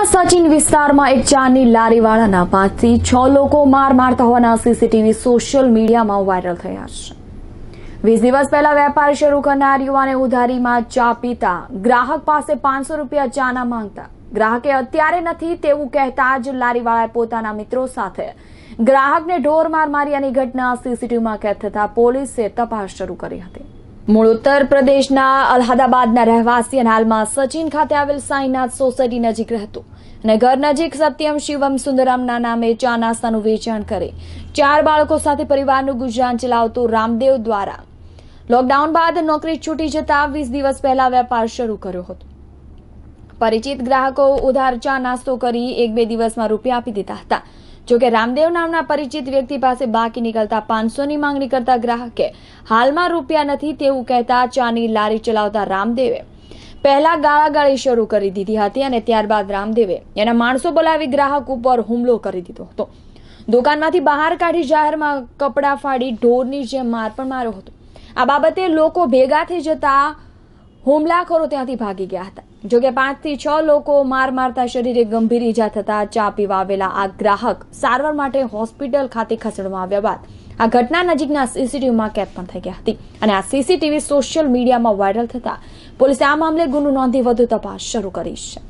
સુરતના સચિન વિસ્તારમાં એક ચાની લારીવાળાના પાંચથી છ લોકો માર મારતા હોવાના સીસીટીવી સોશિયલ મીડિયામાં વાયરલ થયા છે વીસ દિવસ પહેલા વેપાર શરૂ કરનાર યુવાને ઉધારીમાં ચા પીતા ગ્રાહક પાસે પાંચસો રૂપિયા ચાના માંગતા ગ્રાહકે અત્યારે નથી તેવું કહેતા જ લારીવાળાએ પોતાના મિત્રો સાથે ગ્રાહકને ઢોર માર માર્યાની ઘટના સીસીટીવીમાં કેદ થતા પોલીસે તપાસ શરૂ કરી હતી મૂળ ઉત્તર પ્રદેશના અલ્હાદાબાદના રહેવાસી અને હાલમાં સચિન ખાતે આવેલ સાંઈનાથ સોસાયટી નજીક રહેતું અને ઘર નજીક સત્યમ શિવમ સુંદરમના નામે ચા નાસ્તાનું વેચાણ કરે ચાર બાળકો સાથે પરિવારનું ગુજરાન ચલાવતું રામદેવ દ્વારા લોકડાઉન બાદ નોકરી છૂટી જતા વીસ દિવસ પહેલા વેપાર શરૂ કર્યો હતો પરિચિત ગ્રાહકો ઉધાર ચા નાસ્તો કરી એક બે દિવસમાં રૂપિયા આપી દેતા હતા જોકે રામદેવ નામના પરિચિત વ્યક્તિ પાસે બાકી નીકળતા પાંચસોની માંગણી કરતા ગ્રાહકે હાલમાં રૂપિયા નથી તેવું કહેતા ચાની લારી ચલાવતા રામદેવે પહેલા ગાળાગાળી શરૂ કરી દીધી હતી અને ત્યારબાદ રામદેવે એના માણસો બોલાવી ગ્રાહક ઉપર હુમલો કરી દીધો હતો દુકાનમાંથી બહાર કાઢી જાહેરમાં કપડાં ફાડી ઢોરની જેમ માર પણ માર્યો હતો આ બાબતે લોકો ભેગા થઈ જતા હુમલાખોરો ત્યાંથી ભાગી ગયા હતા જોકે પાંચથી છ લોકો માર મારતા શરીરે ગંભીર ઈજા થતા ચા પીવા આવેલા આ ગ્રાહક સારવાર માટે હોસ્પિટલ ખાતે ખસેડવામાં આવ્યા બાદ આ ઘટના નજીકના સીસીટીવીમાં કેદ પણ થઈ ગઈ હતી અને આ સીસીટીવી સોશિયલ મીડિયામાં વાયરલ થતા પોલીસે આ મામલે ગુનો નોંધી વધુ તપાસ શરૂ કરી છે